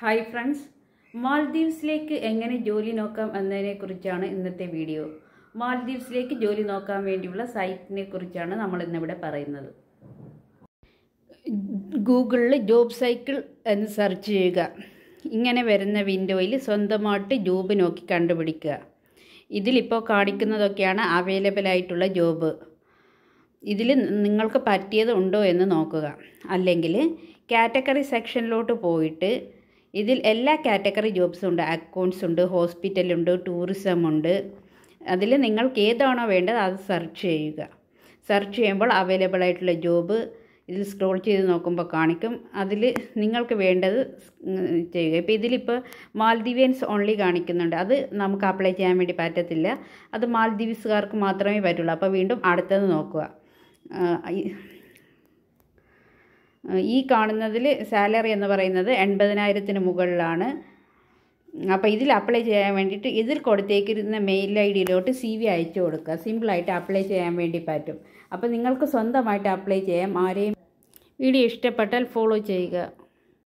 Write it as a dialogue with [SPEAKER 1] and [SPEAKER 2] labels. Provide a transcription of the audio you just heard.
[SPEAKER 1] hi friends മാൽദ്വീപ്സിലേക്ക് എങ്ങനെ ജോലി നോക്കാം എന്നതിനെക്കുറിച്ചാണ് ഇന്നത്തെ വീഡിയോ മാൽദ്വീപ്സിലേക്ക് ജോലി നോക്കാൻ വേണ്ടിയുള്ള സൈറ്റിനെ കുറിച്ചാണ് നമ്മൾ ഇന്നിവിടെ പറയുന്നത് ഗൂഗിളിൽ ജോബ് സൈക്കിൾ എന്ന് സെർച്ച് ചെയ്യുക ഇങ്ങനെ വരുന്ന വിൻഡോയിൽ സ്വന്തമായിട്ട് ജോബ് നോക്കി കണ്ടുപിടിക്കുക ഇതിലിപ്പോൾ കാണിക്കുന്നതൊക്കെയാണ് അവൈലബിൾ ആയിട്ടുള്ള ജോബ് ഇതിൽ നിങ്ങൾക്ക് പറ്റിയത് ഉണ്ടോ എന്ന് നോക്കുക അല്ലെങ്കിൽ കാറ്റഗറി സെക്ഷനിലോട്ട് പോയിട്ട് ഇതിൽ എല്ലാ കാറ്റഗറി ജോബ്സും ഉണ്ട് അക്കൗണ്ട്സ് ഉണ്ട് ഹോസ്പിറ്റലുണ്ട് ടൂറിസം ഉണ്ട് അതിൽ നിങ്ങൾക്ക് ഏതാണോ വേണ്ടത് അത് സെർച്ച് ചെയ്യുക സെർച്ച് ചെയ്യുമ്പോൾ അവൈലബിൾ ആയിട്ടുള്ള ജോബ് ഇതിൽ സ്ക്രോൾ ചെയ്ത് നോക്കുമ്പോൾ കാണിക്കും അതിൽ നിങ്ങൾക്ക് വേണ്ടത് ചെയ്യുക ഇപ്പോൾ ഇതിലിപ്പോൾ മാൽദീവിയൻസ് ഓൺലി കാണിക്കുന്നുണ്ട് അത് നമുക്ക് അപ്ലൈ ചെയ്യാൻ വേണ്ടി പറ്റത്തില്ല അത് മാൽദീവ്സുകാർക്ക് മാത്രമേ പറ്റുള്ളൂ അപ്പോൾ വീണ്ടും അടുത്തത് നോക്കുക ഈ കാണുന്നതിൽ സാലറി എന്ന് പറയുന്നത് എൺപതിനായിരത്തിന് മുകളിലാണ് അപ്പോൾ ഇതിൽ അപ്ലൈ ചെയ്യാൻ വേണ്ടിയിട്ട് ഇതിൽ കൊടുത്തേക്കിരുന്ന മെയിൽ ഐ ഡിയിലോട്ട് സി വി അയച്ചു കൊടുക്കുക സിമ്പിളായിട്ട് അപ്ലൈ ചെയ്യാൻ വേണ്ടി പറ്റും അപ്പോൾ നിങ്ങൾക്ക് സ്വന്തമായിട്ട് അപ്ലൈ ചെയ്യാം ആരെയും വീഡിയോ ഇഷ്ടപ്പെട്ടാൽ ഫോളോ ചെയ്യുക